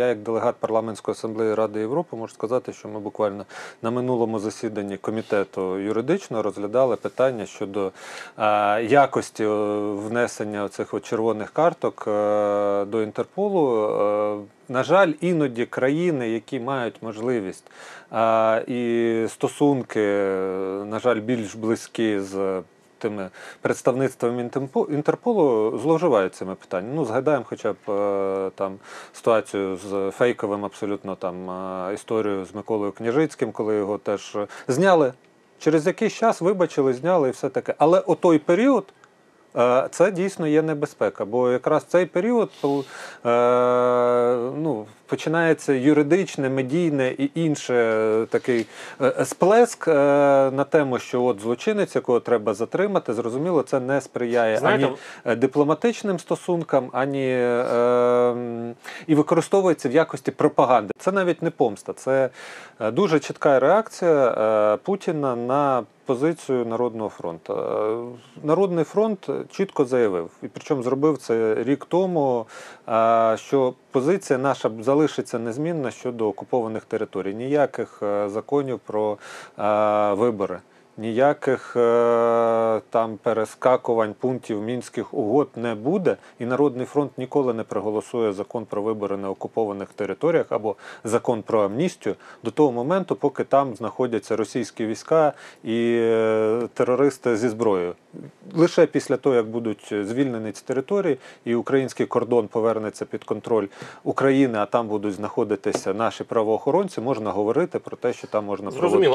Я, як делегат парламентської асамблеї Ради Європи, можу сказати, що ми буквально на минулому засіданні комітету юридично розглядали питання щодо якості внесення цих червоних карток е, до Інтерполу. Е, на жаль, іноді країни, які мають можливість а, і стосунки, на жаль, більш близькі з тими представництвами Інтерполу зловживають цими питаннями. Ну, згадаємо хоча б е, там ситуацію з фейковим, абсолютно там е, історію з Миколою Княжицьким, коли його теж е, зняли. Через якийсь час вибачили, зняли і все таке. Але о той період. Це дійсно є небезпека, бо якраз цей період починається юридичне, медійне і інше е, такий е, е, сплеск на тему, що от злочинець, якого треба затримати, зрозуміло, це не сприяє Знаєте, ані дипломатичним стосункам, ані і використовується в якості пропаганди. Це навіть не помста, це дуже чітка реакція Путіна на позицію Народного фронту. Е, Народний фронт чітко заявив, і причому зробив це рік тому, е, що позиція наша залишиться незмінна щодо окупованих територій. Ніяких е, законів про вибори ніяких е, там перескакувань пунктів мінських угод не буде, і Народний фронт ніколи не проголосує закон про вибори на окупованих територіях або закон про амністію до того моменту, поки там знаходяться російські війська і е, терористи зі зброєю. Лише після того, як будуть звільнені ці території, і український кордон повернеться під контроль України, а там будуть знаходитися наші правоохоронці, можна говорити про те, що там можна проводити.